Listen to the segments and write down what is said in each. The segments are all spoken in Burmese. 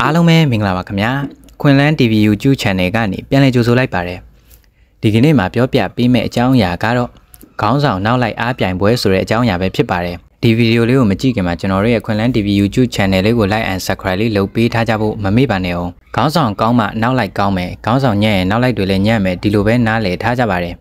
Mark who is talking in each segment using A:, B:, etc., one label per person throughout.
A: အားလုံးပဲမင်္ဂလာပါခင်ဗျာခွင်လန်း TV YouTube Channel ကနေပြန်လည်ကြိုဆိုလိုက်ပါတယ်ဒီကနေ့မှာပြောပြပေးမယ့်အကြောင်းအရာကတော့ခေါင်းဆောင်နောက်လိုက်အားပြိုင်ပွဲဆိုတဲ့အကြောင်းအရာပဲဖြစ်ပါတယ်ဒီဗီဒီယိုလေးကိုမကြည့်ခင်မှာကျွန်တော်တို့ရဲ့ခွင်လန်း TV YouTube Channel လေးကို Like and Subscribe လေးလုပ်ပေးထားကြဖို့မမေ့ပါနဲ့အောင်ခေါင်းဆောင်ကောင်းမှနောက်လိုက်ကောင်းမယ်ခေါင်းဆောင်ညံ့ရင်နောက်လိုက်တွေလည်းညံ့မယ်ဒီလိုပဲနားလည်ထားကြပါတယ်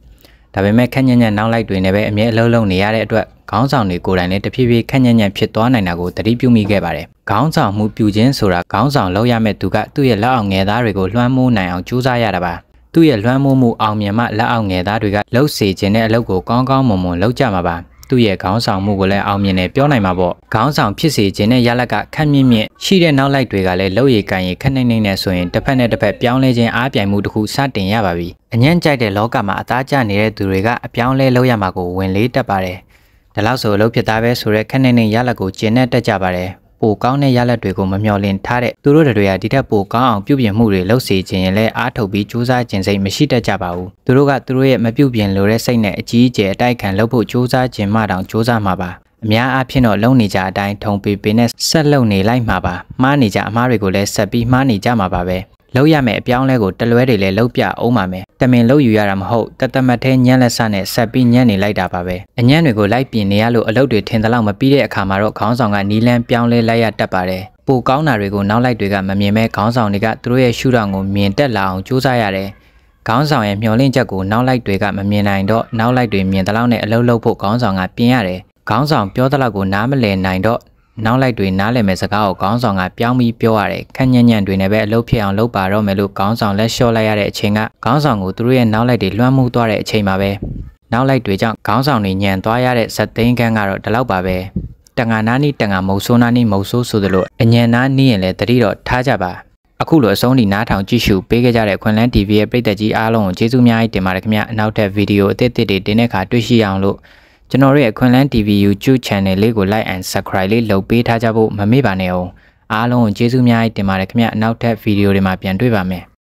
A: ဒါပေမဲ့ခက်ညံ့ညံ့နောက်လိုက်တွေနဲ့ပဲအမြဲအလုံးလုံးနေရတဲ့အတွက်ခေါင်းဆောင်တွေကိုယ်တိုင်လည်းတဖြည်းဖြည်းခက်ညံ့ညံ့ဖြစ်သွားနိုင်တာကိုသတိပြုမိခဲ့ပါတယ်။ခေါင်းဆောင်မှုပြုခြင်းဆိုတာခေါင်းဆောင်လောက်ရမဲ့သူကသူ့ရဲ့လက်အောင်ငယ်သားတွေကိုလွှမ်းမိုးနိုင်အောင်ကြိုးစားရတာပါ။သူ့ရဲ့လွှမ်းမိုးမှုအောင်မြင်မှလက်အောင်ငယ်သားတွေကလှုပ်စေခြင်းတဲ့အလုပ်ကိုကောင်းကောင်းမွန်မွန်လုပ်ကြမှာပါ။သူ့ရဲ့ခေါင်းဆောင်မှုကိုလည်းအောင်မြင်တယ်ပြောနိုင်မှာပေါ့ခေါင်းဆောင်ဖြစ်စေခြင်းနဲ့ရလက်ကခက်မြင့်မြင့်ရှိတဲ့နောက်လိုက်တွေကလည်းလောက်ရည်ကန်ရည်ခက်နေနေနဲ့ဆိုရင်တစ်ဖက်နဲ့တစ်ဖက်ပြောင်းလဲခြင်းအားပြိုင်မှုတစ်ခုစတင်ရပါပြီအငញ្ញကြိုက်တဲ့လောကမှာအသားကျနေတဲ့သူတွေကအပြောင်းလဲလောက်ရမှာကိုဝင်လေးတတ်ပါတယ်ဒါလို့ဆိုအလုပ်ဖြစ်သားပဲဆိုတဲ့ခက်နေနေရလက်ကိုကျင်နဲ့တက်ကြပါတယ်ပိုကောင်းတဲ့ရလဒ်တွေကိုမမျှော်လင့်ထားတဲ့သူတို့တွေကဒီထက်ပိုကောင်းအောင်ပြုပြင်မှုတွေလုပ်စေခြင်းရင်လည်းအားထုတ်ပြီးစူးစမ်းခြင်းစိတ်မရှိတတ်ကြပါဘူးသူတို့ကသူတို့ရဲ့မပြုပြင်လိုတဲ့စိတ်နဲ့အကြီးအကျယ်အတိုက်ခံလုပ်ဖို့စူးစမ်းခြင်းမှတောင်စူးစမ်းမှာပါအများအားဖြင့်တော့လုံနေကြအတိုင်းထုံပေပေနဲ့ဆက်လုံနေလိုက်မှာပါမှားနေကြအမှားတွေကိုလည်းဆက်ပြီးမှားနေကြမှာပါပဲလောက်ရမယ့်အပြောင်းလဲကိုတလွဲတွေလည်းလောက်ပြအောင်ပါမယ်။တမင်လောက်ယူရတာမဟုတ်တသမတ်ထဲညံ့လက်ဆနဲ့ဆက်ပြီးညံ့နေလိုက်တာပါပဲ။အညံ့တွေကိုလိုက်ပြင်နေရလို့အလုပ်တွေထင်သလောက်မပြီးတဲ့အခါမှာတော့ခေါင်းဆောင်ကနီလန်းပြောင်းလဲလိုက်ရတတ်ပါတယ်။ပိုကောင်းတာတွေကိုနောက်လိုက်တွေကမမြင်မဲ့ခေါင်းဆောင်တွေကသူတို့ရဲ့ရှုထောင့်ကိုမြင်တက်လာအောင်ကြိုးစားရတယ်။ခေါင်းဆောင်ရဲ့မျှော်လင့်ချက်ကိုနောက်လိုက်တွေကမမြင်နိုင်တော့နောက်လိုက်တွေမြင်တဲ့လောက်နဲ့အလုပ်လုပ်ဖို့ခေါင်းဆောင်ကပြင်ရတယ်။ခေါင်းဆောင်ပြောတဲ့လောက်ကိုနားမလည်နိုင်တော့နောက်လိုက်တွေနားလည်မဲ့စကားကိုခေါင်းဆောင်ကပြောင်းပြီးပြောရတယ်ခက်ညံ့ညံ့တွေနဲ့ပဲအလုပ်ဖြစ်အောင်လုပ်ပါတော့မယ်လို့ခေါင်းဆောင်လက်လျှော့လိုက်ရတဲ့အချိန်ကခေါင်းဆောင်ကိုသူတို့ရဲ့နောက်လိုက်တွေလွှမ်းမိုးသွားတဲ့အချိန်မှာပဲနောက်လိုက်တွေကြောင့်ခေါင်းဆောင်တွေညံသွားရတဲ့ဇက်သိန်းခန်းကတော့ဒီလောက်ပါပဲတန်ငါနာနီတန်ငါမုတ်ဆိုးနာနီမုတ်ဆိုးဆိုသလိုအညံနာနီးရင်လည်းတတိတော့ထားကြပါအခုလိုအဆုံးထိနားထောင်ကြည့်ရှုပေးခဲ့ကြတဲ့ခွန်လန်း TV ရဲ့ပရိသတ်ကြီးအားလုံးကိုကျေးဇူးများကြီးတင်ပါတယ်ခင်ဗျအနောက်ထပ်ဗီဒီယိုအသစ်အသစ်တွေတင်တဲ့အခါတွေ့ရှိအောင်လို့ကျွန်တော်တို့ရဲ့ခွန်လန်း TV YouTube Channel လေးကို Like and Subscribe လေးလုပ်ပေးထားကြဖို့မမေ့ပါနဲ့အောင်အားလုံးကိုကျေးဇူးများတင်ပါတယ်ခင်ဗျနောက်ထပ်ဗီဒီယိုတွေမှာပြန်တွေ့ပါမယ်